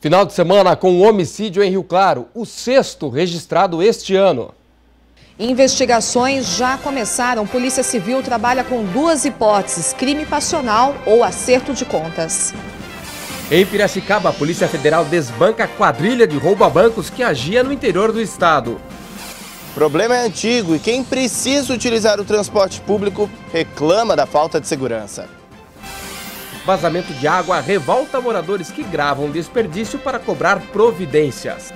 Final de semana com um homicídio em Rio Claro, o sexto registrado este ano. Investigações já começaram. Polícia Civil trabalha com duas hipóteses: crime passional ou acerto de contas. Em Piracicaba, a Polícia Federal desbanca quadrilha de roubo a bancos que agia no interior do estado. O problema é antigo e quem precisa utilizar o transporte público reclama da falta de segurança. Vazamento de água revolta moradores que gravam desperdício para cobrar providências.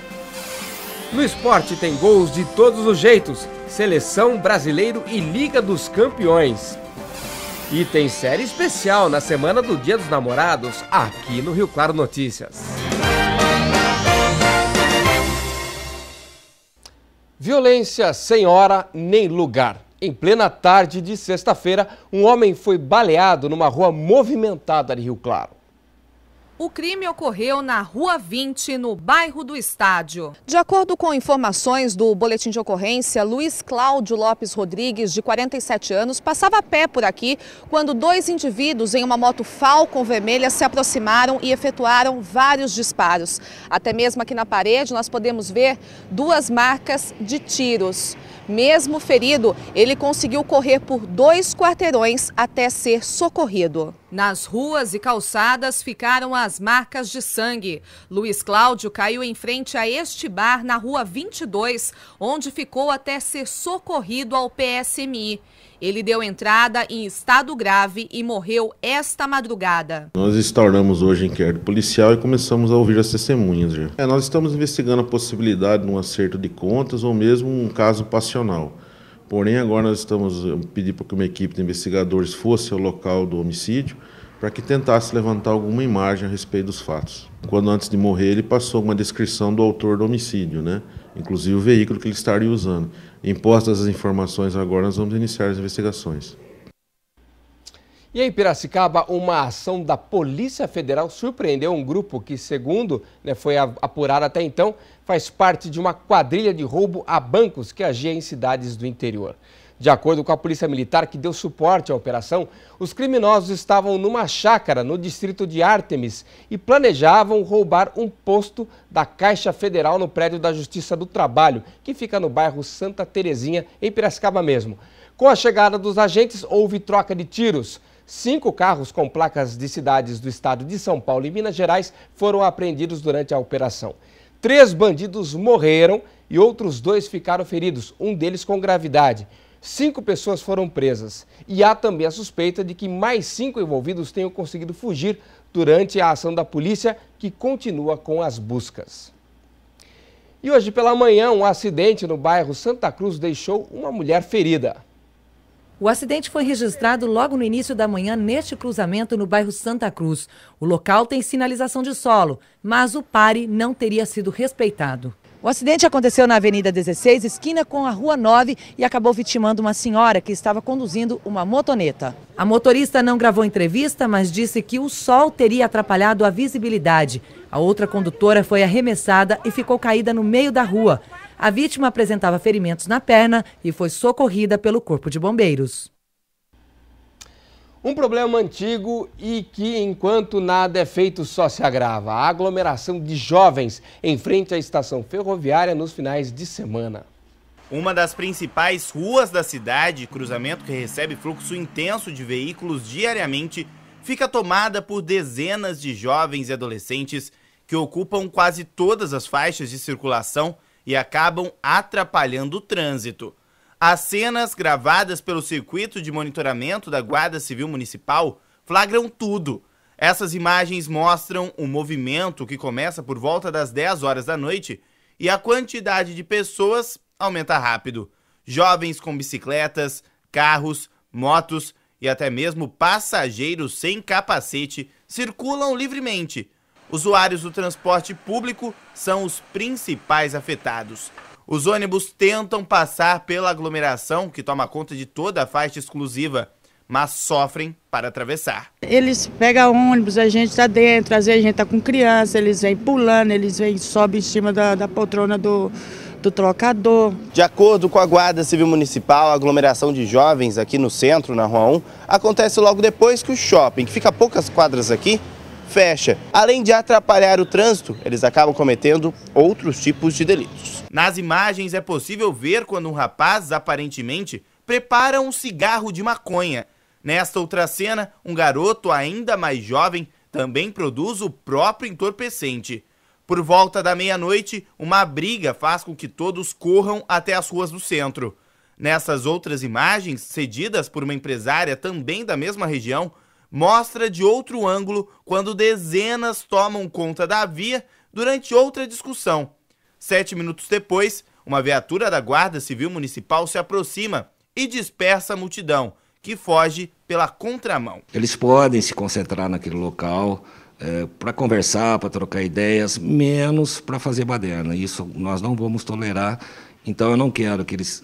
No esporte tem gols de todos os jeitos: Seleção Brasileiro e Liga dos Campeões. E tem série especial na semana do Dia dos Namorados aqui no Rio Claro Notícias. Violência sem hora nem lugar. Em plena tarde de sexta-feira, um homem foi baleado numa rua movimentada de Rio Claro. O crime ocorreu na Rua 20, no bairro do Estádio. De acordo com informações do boletim de ocorrência, Luiz Cláudio Lopes Rodrigues, de 47 anos, passava a pé por aqui quando dois indivíduos em uma moto Falcon vermelha se aproximaram e efetuaram vários disparos. Até mesmo aqui na parede nós podemos ver duas marcas de tiros. Mesmo ferido, ele conseguiu correr por dois quarteirões até ser socorrido. Nas ruas e calçadas ficaram as marcas de sangue. Luiz Cláudio caiu em frente a este bar na rua 22, onde ficou até ser socorrido ao PSMI. Ele deu entrada em estado grave e morreu esta madrugada. Nós instauramos hoje inquérito policial e começamos a ouvir as testemunhas. É, nós estamos investigando a possibilidade de um acerto de contas ou mesmo um caso passional Nacional. Porém, agora nós estamos pedindo para que uma equipe de investigadores fosse ao local do homicídio para que tentasse levantar alguma imagem a respeito dos fatos. Quando antes de morrer ele passou uma descrição do autor do homicídio, né? inclusive o veículo que ele estaria usando. Impostas as informações agora, nós vamos iniciar as investigações. E em Piracicaba, uma ação da Polícia Federal surpreendeu um grupo que, segundo né, foi apurado até então, faz parte de uma quadrilha de roubo a bancos que agia em cidades do interior. De acordo com a Polícia Militar, que deu suporte à operação, os criminosos estavam numa chácara no distrito de Artemis e planejavam roubar um posto da Caixa Federal no prédio da Justiça do Trabalho, que fica no bairro Santa Terezinha, em Piracicaba mesmo. Com a chegada dos agentes, houve troca de tiros. Cinco carros com placas de cidades do estado de São Paulo e Minas Gerais foram apreendidos durante a operação. Três bandidos morreram e outros dois ficaram feridos, um deles com gravidade. Cinco pessoas foram presas e há também a suspeita de que mais cinco envolvidos tenham conseguido fugir durante a ação da polícia, que continua com as buscas. E hoje pela manhã, um acidente no bairro Santa Cruz deixou uma mulher ferida. O acidente foi registrado logo no início da manhã neste cruzamento no bairro Santa Cruz. O local tem sinalização de solo, mas o pare não teria sido respeitado. O acidente aconteceu na Avenida 16, esquina com a Rua 9, e acabou vitimando uma senhora que estava conduzindo uma motoneta. A motorista não gravou entrevista, mas disse que o sol teria atrapalhado a visibilidade. A outra condutora foi arremessada e ficou caída no meio da rua. A vítima apresentava ferimentos na perna e foi socorrida pelo Corpo de Bombeiros. Um problema antigo e que, enquanto nada é feito, só se agrava: a aglomeração de jovens em frente à estação ferroviária nos finais de semana. Uma das principais ruas da cidade, cruzamento que recebe fluxo intenso de veículos diariamente, fica tomada por dezenas de jovens e adolescentes que ocupam quase todas as faixas de circulação e acabam atrapalhando o trânsito. As cenas gravadas pelo circuito de monitoramento da Guarda Civil Municipal flagram tudo. Essas imagens mostram o um movimento que começa por volta das 10 horas da noite e a quantidade de pessoas aumenta rápido. Jovens com bicicletas, carros, motos e até mesmo passageiros sem capacete circulam livremente, usuários do transporte público são os principais afetados. Os ônibus tentam passar pela aglomeração que toma conta de toda a faixa exclusiva, mas sofrem para atravessar. Eles pegam ônibus, a gente está dentro, às vezes a gente está com criança, eles vêm pulando, eles vêm sobe em cima da, da poltrona do, do trocador. De acordo com a Guarda Civil Municipal, a aglomeração de jovens aqui no centro, na Rua 1, acontece logo depois que o shopping, que fica a poucas quadras aqui, fecha. Além de atrapalhar o trânsito, eles acabam cometendo outros tipos de delitos. Nas imagens é possível ver quando um rapaz, aparentemente, prepara um cigarro de maconha. Nesta outra cena, um garoto ainda mais jovem também produz o próprio entorpecente. Por volta da meia-noite, uma briga faz com que todos corram até as ruas do centro. Nessas outras imagens, cedidas por uma empresária também da mesma região, mostra de outro ângulo quando dezenas tomam conta da via durante outra discussão. Sete minutos depois, uma viatura da Guarda Civil Municipal se aproxima e dispersa a multidão, que foge pela contramão. Eles podem se concentrar naquele local é, para conversar, para trocar ideias, menos para fazer baderna. Isso nós não vamos tolerar. Então eu não quero que eles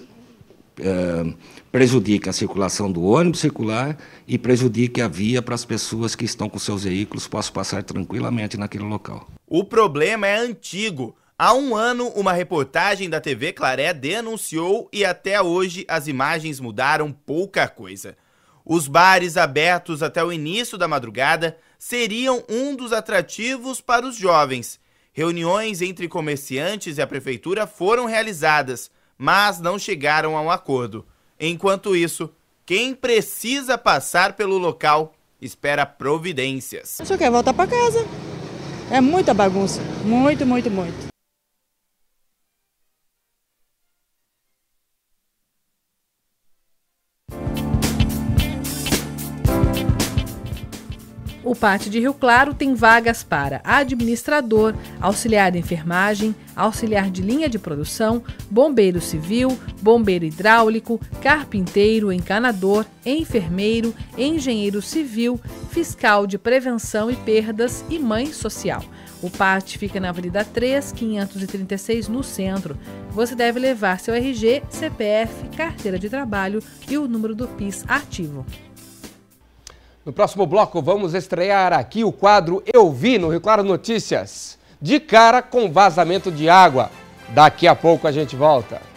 eh, prejudique a circulação do ônibus circular e prejudique a via para as pessoas que estão com seus veículos possam passar tranquilamente naquele local. O problema é antigo. Há um ano, uma reportagem da TV Claré denunciou e até hoje as imagens mudaram pouca coisa. Os bares abertos até o início da madrugada seriam um dos atrativos para os jovens. Reuniões entre comerciantes e a prefeitura foram realizadas, mas não chegaram a um acordo. Enquanto isso, quem precisa passar pelo local espera providências. Eu só quer voltar para casa? É muita bagunça, muito, muito, muito. O Pate de Rio Claro tem vagas para administrador, auxiliar de enfermagem, auxiliar de linha de produção, bombeiro civil, bombeiro hidráulico, carpinteiro, encanador, enfermeiro, engenheiro civil, fiscal de prevenção e perdas e mãe social. O Pate fica na Avenida 3, 536, no centro. Você deve levar seu RG, CPF, carteira de trabalho e o número do PIS ativo. No próximo bloco, vamos estrear aqui o quadro Eu Vi no Rio Claro Notícias. De cara com vazamento de água. Daqui a pouco a gente volta.